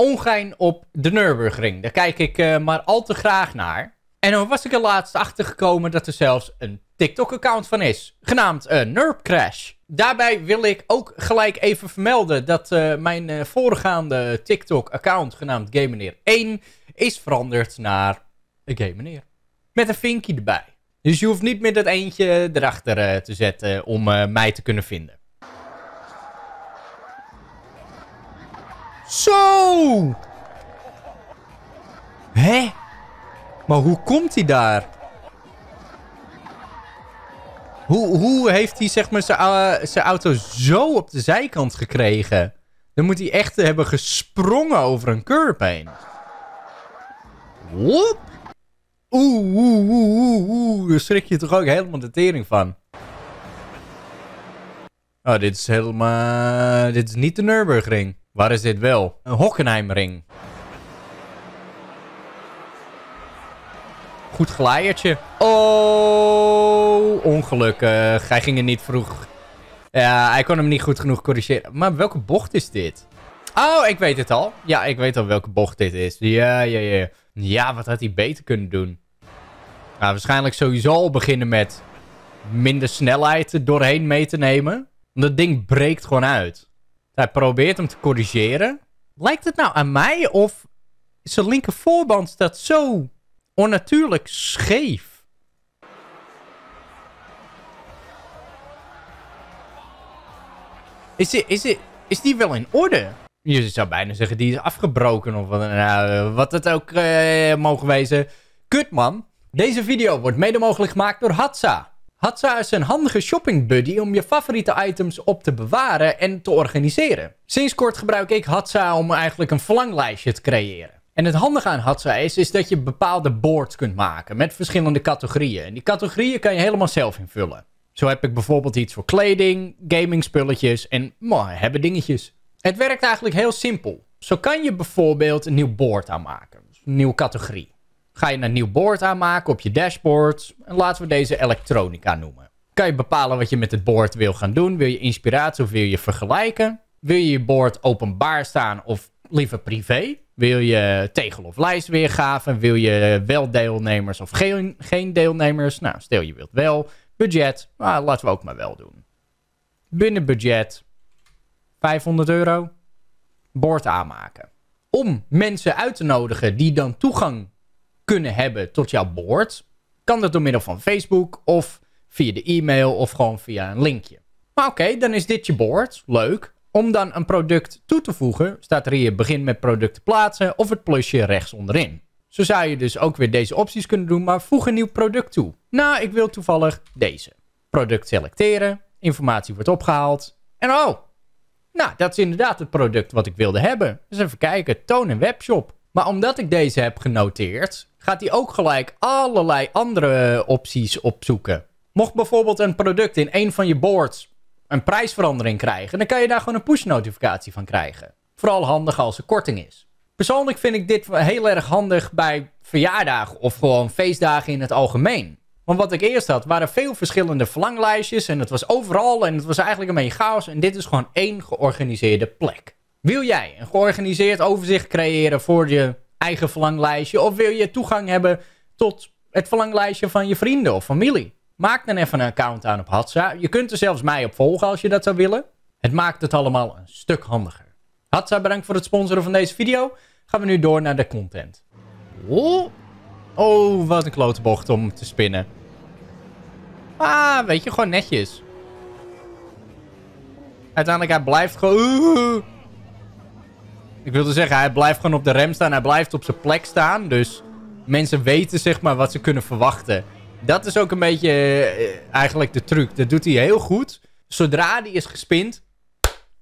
ongein op de Nürburgring. Daar kijk ik eh, maar al te graag naar. En dan was ik er laatst achter gekomen dat er zelfs een TikTok-account van is, genaamd uh, Nurb Crash. Daarbij wil ik ook gelijk even vermelden dat eh, mijn voorgaande TikTok-account, genaamd Gameneer 1, is veranderd naar Gameneer. Met een vinkje erbij. Dus je hoeft niet meer dat eentje erachter te zetten om mij te kunnen vinden. Zo! Hé? Maar hoe komt hij daar? Hoe, hoe heeft hij zeg maar eh, zijn auto zo op de zijkant gekregen? Dan moet hij echt hebben gesprongen over een curb heen. Oeh, oeh, oeh, oeh, Daar schrik je toch ook helemaal de tering van. Oh, dit is helemaal... Dit is niet de Nürburgring. Waar is dit wel? Een Hockenheimring. Goed glijertje. Oh, ongelukkig. Hij ging er niet vroeg. Ja, hij kon hem niet goed genoeg corrigeren. Maar welke bocht is dit? Oh, ik weet het al. Ja, ik weet al welke bocht dit is. Ja, ja, ja. Ja, wat had hij beter kunnen doen? Nou, waarschijnlijk sowieso al beginnen met minder snelheid doorheen mee te nemen. dat ding breekt gewoon uit. Hij eh, probeert hem te corrigeren. Lijkt het nou aan mij of is zijn linker voorband staat zo onnatuurlijk scheef? Is, die, is, het is die wel in orde? Je zou bijna zeggen, die is afgebroken of wat, nou, wat het ook eh, mogen wezen. Kut man, deze video wordt mede mogelijk gemaakt door Hatsa. Hatsa een handige shopping buddy om je favoriete items op te bewaren en te organiseren. Sinds kort gebruik ik Hatsa om eigenlijk een verlanglijstje te creëren. En het handige aan Hatsa is, is dat je bepaalde boards kunt maken met verschillende categorieën. En die categorieën kan je helemaal zelf invullen. Zo heb ik bijvoorbeeld iets voor kleding, gaming spulletjes en maar, hebben dingetjes. Het werkt eigenlijk heel simpel. Zo kan je bijvoorbeeld een nieuw board aanmaken, een nieuwe categorie. Ga je een nieuw bord aanmaken op je dashboard. En laten we deze elektronica noemen. Kan je bepalen wat je met het bord wil gaan doen. Wil je inspiratie of wil je vergelijken? Wil je je board openbaar staan of liever privé? Wil je tegel of lijstweergaven? Wil je wel deelnemers of geen, geen deelnemers? Nou, stel je wilt wel. Budget, nou, laten we ook maar wel doen. Binnen budget 500 euro. Board aanmaken. Om mensen uit te nodigen die dan toegang kunnen hebben tot jouw board. Kan dat door middel van Facebook of via de e-mail of gewoon via een linkje. Maar oké, dan is dit je board. Leuk. Om dan een product toe te voegen, staat er hier begin met product plaatsen of het plusje rechts onderin. Zo zou je dus ook weer deze opties kunnen doen, maar voeg een nieuw product toe. Nou, ik wil toevallig deze. Product selecteren, informatie wordt opgehaald. En oh, nou, dat is inderdaad het product wat ik wilde hebben. Dus even kijken, toon een webshop. Maar omdat ik deze heb genoteerd, gaat hij ook gelijk allerlei andere opties opzoeken. Mocht bijvoorbeeld een product in een van je boards een prijsverandering krijgen, dan kan je daar gewoon een push-notificatie van krijgen. Vooral handig als er korting is. Persoonlijk vind ik dit heel erg handig bij verjaardagen of gewoon feestdagen in het algemeen. Want wat ik eerst had, waren veel verschillende verlanglijstjes en het was overal en het was eigenlijk een beetje chaos. En dit is gewoon één georganiseerde plek. Wil jij een georganiseerd overzicht creëren voor je eigen verlanglijstje? Of wil je toegang hebben tot het verlanglijstje van je vrienden of familie? Maak dan even een account aan op Hatsa. Je kunt er zelfs mij op volgen als je dat zou willen. Het maakt het allemaal een stuk handiger. Hatsa, bedankt voor het sponsoren van deze video. Gaan we nu door naar de content. Oh, oh wat een klote bocht om te spinnen. Ah, weet je, gewoon netjes. Uiteindelijk, hij blijft gewoon... Ik wilde zeggen, hij blijft gewoon op de rem staan. Hij blijft op zijn plek staan. Dus mensen weten zeg maar wat ze kunnen verwachten. Dat is ook een beetje eh, eigenlijk de truc. Dat doet hij heel goed. Zodra die is gespind,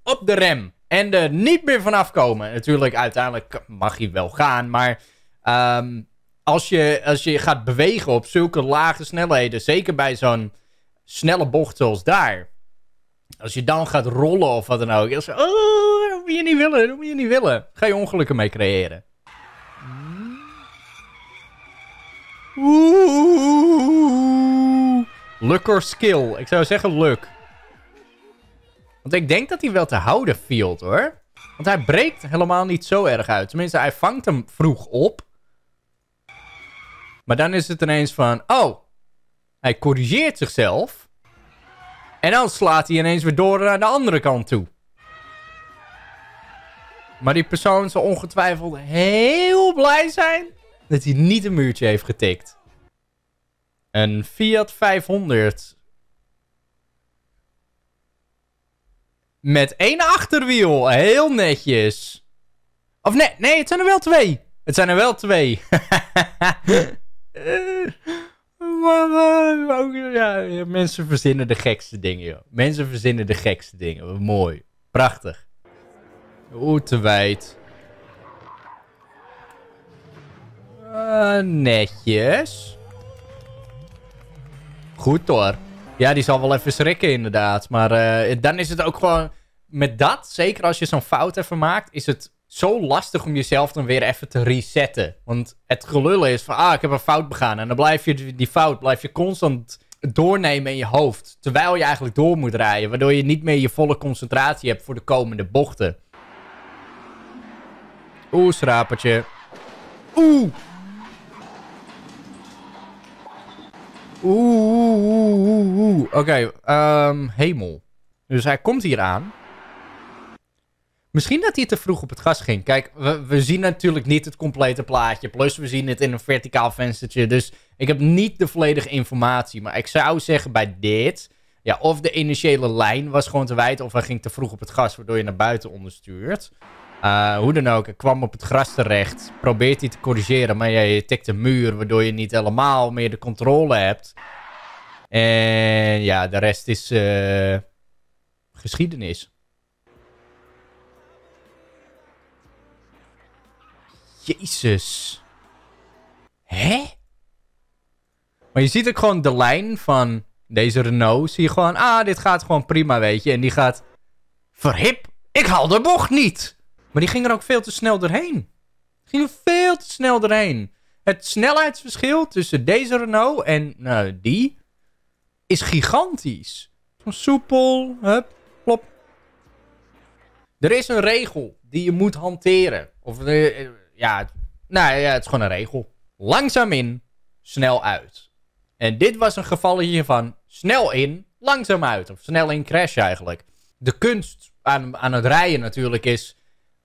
op de rem. En er niet meer vanaf komen. Natuurlijk, uiteindelijk mag hij wel gaan. Maar ehm, als, je, als je gaat bewegen op zulke lage snelheden. Zeker bij zo'n snelle bocht zoals daar. Als je dan gaat rollen of wat dan ook. Dan is, moet je niet willen. Dat moet je niet willen. Ga je ongelukken mee creëren. Luck or skill. Ik zou zeggen luck. Want ik denk dat hij wel te houden viel, hoor. Want hij breekt helemaal niet zo erg uit. Tenminste, hij vangt hem vroeg op. Maar dan is het ineens van... Oh, hij corrigeert zichzelf. En dan slaat hij ineens weer door naar de andere kant toe. Maar die persoon zal ongetwijfeld heel blij zijn dat hij niet een muurtje heeft getikt. Een Fiat 500. Met één achterwiel. Heel netjes. Of nee, nee, het zijn er wel twee. Het zijn er wel twee. mensen verzinnen de gekste dingen, joh. Mensen verzinnen de gekste dingen. Mooi. Prachtig. Oeh, te wijd. netjes. Goed hoor. Ja, die zal wel even schrikken inderdaad. Maar eh, dan is het ook gewoon... Met dat, zeker als je zo'n fout even maakt... is het zo lastig om jezelf dan weer even te resetten. Want het gelullen is van... Ah, ik heb een fout begaan. En dan blijf je die fout blijf je constant doornemen in je hoofd. Terwijl je eigenlijk door moet rijden. Waardoor je niet meer je volle concentratie hebt voor de komende bochten. Oeh, schrapertje. Oeh. Oeh, oeh, oeh, oeh. Oké, okay, ehm, hemel. Dus hij komt hier aan. Misschien dat hij te vroeg op het gas ging. Kijk, we, zien natuurlijk niet het complete plaatje. Plus we zien het in een verticaal venstertje. Dus ik heb niet de volledige informatie. Maar ik zou zeggen bij dit... Ja, of de initiële lijn was gewoon te wijd... of hij ging te vroeg op het gas... waardoor je naar buiten onderstuurt. Eh, hoe dan ook, ik kwam op het gras terecht. Probeert hij te corrigeren, maar ja, je tikt een muur, waardoor je niet helemaal meer de controle hebt. En ja, de rest is eh, geschiedenis. Jezus. Hè? Maar je ziet ook gewoon de lijn van deze Renault. Zie je gewoon, ah, dit gaat gewoon prima, weet je. En die gaat, verhip, ik haal de bocht niet. Maar die ging er ook veel te snel doorheen. Ging er veel te snel doorheen. Het snelheidsverschil tussen deze Renault en nou, die is gigantisch. Zo soepel, hup, plop. Er is een regel die je moet hanteren. Of, eh, eh, ja, nou ja, het is gewoon een regel. Langzaam in, snel uit. En dit was een gevalletje van snel in, langzaam uit. Of snel in crash eigenlijk. De kunst aan, aan het rijden natuurlijk is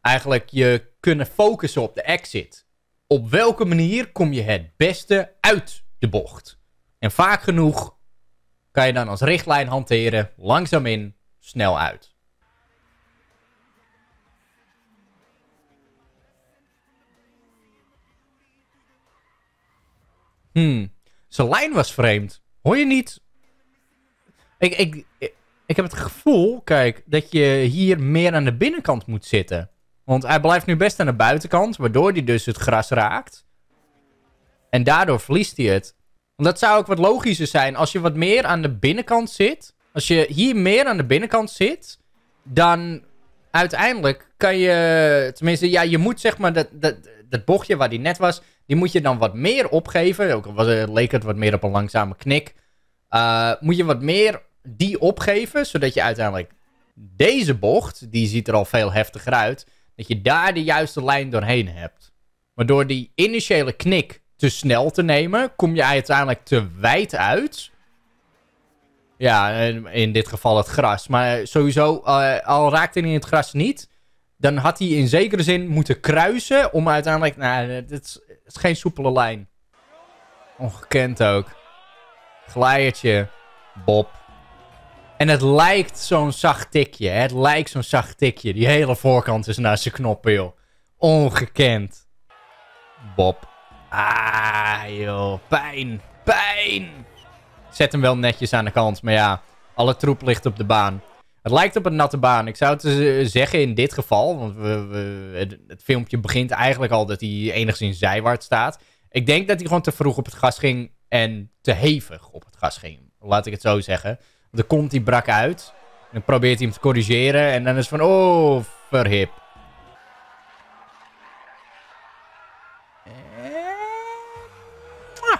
eigenlijk je kunnen focussen op de exit. Op welke manier kom je het beste uit de bocht? En vaak genoeg kan je dan als richtlijn hanteren, langzaam in, snel uit. Hmm. Zijn lijn was vreemd. Hoor je niet? Ik, ik, ik, ik heb het gevoel, kijk, dat je hier meer aan de binnenkant moet zitten. Want hij blijft nu best aan de buitenkant, waardoor hij dus het gras raakt. En daardoor verliest hij het. Want dat zou ook wat logischer zijn. Als je wat meer aan de binnenkant zit, als je hier meer aan de binnenkant zit, dan uiteindelijk kan je, tenminste, ja, je moet zeg maar dat, dat, dat bochtje waar die net was, die moet je dan wat meer opgeven. Ook al leek het wat meer op een langzame knik. Eh, moet je wat meer die opgeven, zodat je uiteindelijk deze bocht, die ziet er al veel heftiger uit, dat je daar de juiste lijn doorheen hebt. Maar door die initiële knik te snel te nemen, kom je uiteindelijk te wijd uit. Ja, in dit geval het gras. Maar sowieso, eh, al raakte hij in het gras niet, dan had hij in zekere zin moeten kruisen om uiteindelijk... Nou, het is, geen soepele lijn. Ongekend ook. Glaaiertje. Bob. En het lijkt zo'n zacht tikje. Het lijkt zo'n zacht tikje. Die hele voorkant is naar zijn knoppen, joh. Ongekend. Bob. Ah, joh. Pijn. Pijn. Zet hem wel netjes aan de kant. Maar ja, alle troep ligt op de baan. Het lijkt op een natte baan. Ik zou het eh, zeggen in dit geval. Want we, het, het, filmpje begint eigenlijk al dat hij enigszins zijwaarts staat. Ik denk dat hij gewoon te vroeg op het gas ging. En te hevig op het gas ging. Laat ik het zo zeggen. Dan komt hij brak uit. En dan probeert hij hem te corrigeren. En dan is van, oh, verhip. Eh, ah.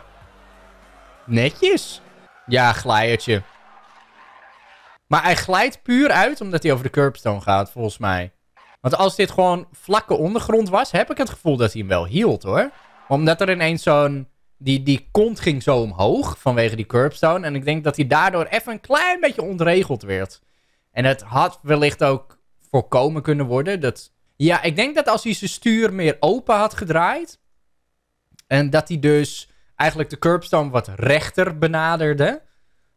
Netjes. Ja, glijertje. Maar hij glijdt puur uit omdat hij over de curbstone gaat, volgens mij. Want als dit gewoon vlakke ondergrond was, heb ik het gevoel dat hij hem wel hield, hoor. Omdat er ineens zo'n die, die kont ging zo omhoog vanwege die curbstone. En ik denk dat hij daardoor even een klein beetje ontregeld werd. En het had wellicht ook voorkomen kunnen worden. Dat, ja, ik denk dat als hij zijn stuur meer open had gedraaid. En dat hij dus eigenlijk de curbstone wat rechter benaderde.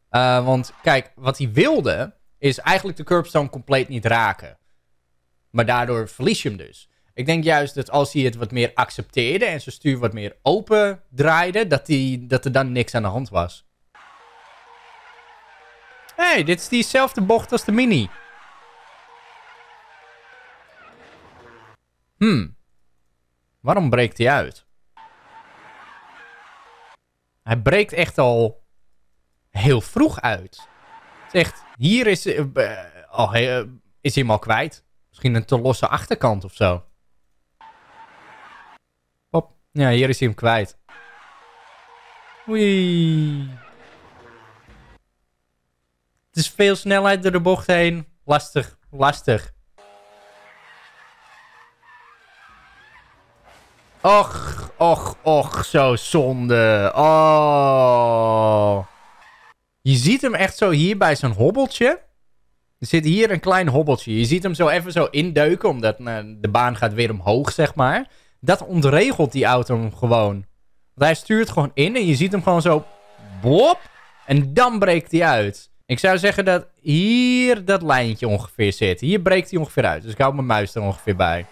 Eh, want kijk, wat hij wilde is eigenlijk de curbstone compleet niet raken. Maar daardoor verlies je hem dus. Ik denk juist dat als hij het wat meer accepteerde en zijn stuur wat meer open draaide, dat, hij, dat er dan niks aan de hand was. hey, dit is diezelfde bocht als de Mini. Hmm. Waarom breekt hij uit? Hij breekt echt al heel vroeg uit. Het is echt, hier is, eh, eh, eh, is hij hem al kwijt. Misschien een te losse achterkant of zo. Ja, hier is hij hem kwijt. Oei. Het is veel snelheid door de bocht heen. Lastig, lastig. Och, och, och, zo zonde. Oh. Je ziet hem echt zo hier bij zo'n hobbeltje. Er zit hier een klein hobbeltje. Je ziet hem zo even zo indeuken, omdat eh, de baan gaat weer omhoog, zeg maar dat ontregelt die auto hem gewoon. Want hij stuurt gewoon in en je ziet hem gewoon zo... bop, En dan breekt hij uit. Ik zou zeggen dat hier dat lijntje ongeveer zit. Hier breekt hij ongeveer uit. Dus ik hou mijn muis er ongeveer bij.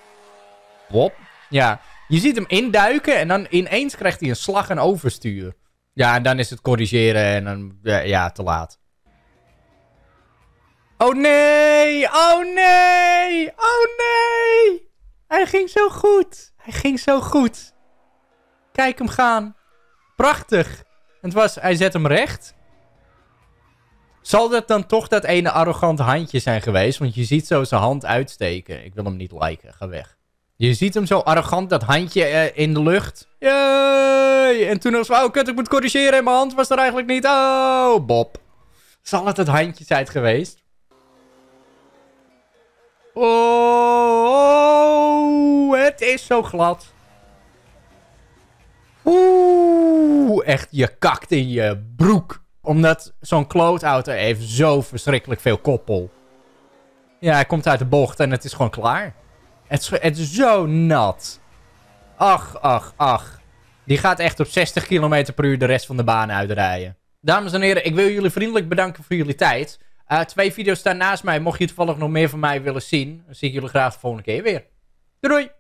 Wop. Ja. Je ziet hem induiken en dan ineens krijgt hij een slag en overstuur. Ja, en dan is het corrigeren en dan... Ja, te laat. Oh nee! Oh nee! Oh nee! Hij ging zo goed! Hij ging zo goed. Kijk hem gaan. Prachtig. En het was, hij zet hem recht. Zal dat dan toch dat ene arrogante handje zijn geweest? Want je ziet zo zijn hand uitsteken. Ik wil hem niet liken. Ga weg. Je ziet hem zo arrogant dat handje eh, in de lucht. Yay! En toen was oh kut, ik moet corrigeren. En mijn hand was er eigenlijk niet. Oh, Bob. Zal het het handje zijn geweest? Oh, oh het is zo glad. Oeh, echt, je kakt in je broek. Omdat zo'n klootauto heeft zo verschrikkelijk veel koppel. Ja, hij komt uit de bocht en het is gewoon klaar. Het is, het is zo nat. Ach, ach, ach. Die gaat echt op 60 km per uur de rest van de baan uitrijden. Dames en heren, ik wil jullie vriendelijk bedanken voor jullie tijd. Eh, twee video's staan naast mij. Mocht je toevallig nog meer van mij willen zien, dan zie ik jullie graag de volgende keer weer. doei!